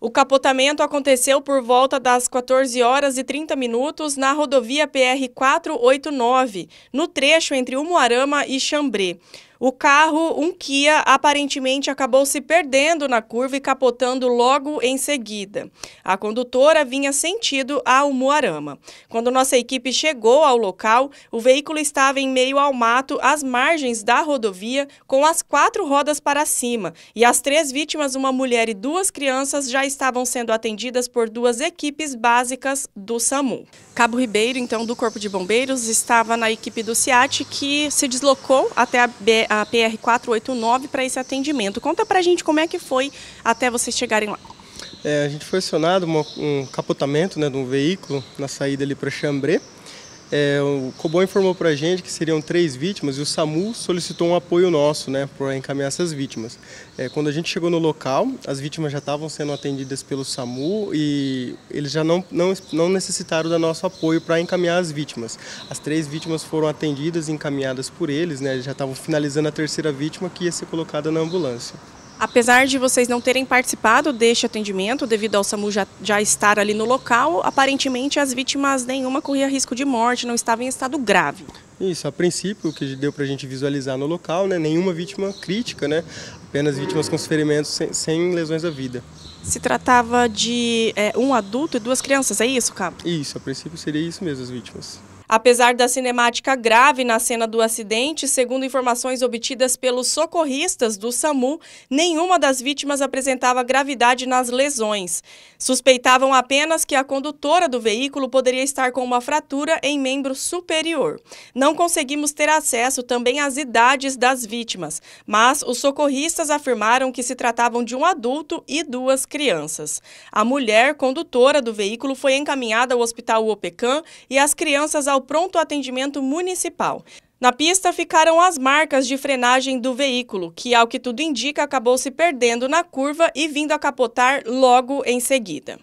O capotamento aconteceu por volta das 14 horas e 30 minutos na rodovia PR 489, no trecho entre Umuarama e Chambré. O carro, um Kia, aparentemente acabou se perdendo na curva e capotando logo em seguida. A condutora vinha sentido ao Muarama. Quando nossa equipe chegou ao local, o veículo estava em meio ao mato, às margens da rodovia, com as quatro rodas para cima. E as três vítimas, uma mulher e duas crianças, já estavam sendo atendidas por duas equipes básicas do SAMU. Cabo Ribeiro, então, do Corpo de Bombeiros, estava na equipe do SIAT, que se deslocou até a, B a PR 489 para esse atendimento. Conta para a gente como é que foi até vocês chegarem lá. É, a gente foi acionado uma, um capotamento né, de um veículo na saída ali para Chambré. É, o Cobol informou para a gente que seriam três vítimas e o SAMU solicitou um apoio nosso né, para encaminhar essas vítimas. É, quando a gente chegou no local, as vítimas já estavam sendo atendidas pelo SAMU e eles já não, não, não necessitaram do nosso apoio para encaminhar as vítimas. As três vítimas foram atendidas e encaminhadas por eles, né, eles já estavam finalizando a terceira vítima que ia ser colocada na ambulância. Apesar de vocês não terem participado deste atendimento, devido ao SAMU já, já, estar ali no local, aparentemente as vítimas nenhuma corria risco de morte, não estavam em estado grave. Isso, a princípio, o que deu para a gente visualizar no local, né, nenhuma vítima crítica, né, apenas vítimas com ferimentos sem, sem lesões à vida. Se tratava de é, um adulto e duas crianças, é isso, Cabo? Isso, a princípio seria isso mesmo, as vítimas. Apesar da cinemática grave na cena do acidente, segundo informações obtidas pelos socorristas do SAMU, nenhuma das vítimas apresentava gravidade nas lesões. Suspeitavam apenas que a condutora do veículo poderia estar com uma fratura em membro superior. Não conseguimos ter acesso também às idades das vítimas, mas os socorristas afirmaram que se tratavam de um adulto e duas crianças. A mulher condutora do veículo foi encaminhada ao Hospital Opecan e as crianças ao ao pronto atendimento municipal. Na pista ficaram as marcas de frenagem do veículo, que, ao que tudo indica, acabou se perdendo na curva e vindo a capotar logo em seguida.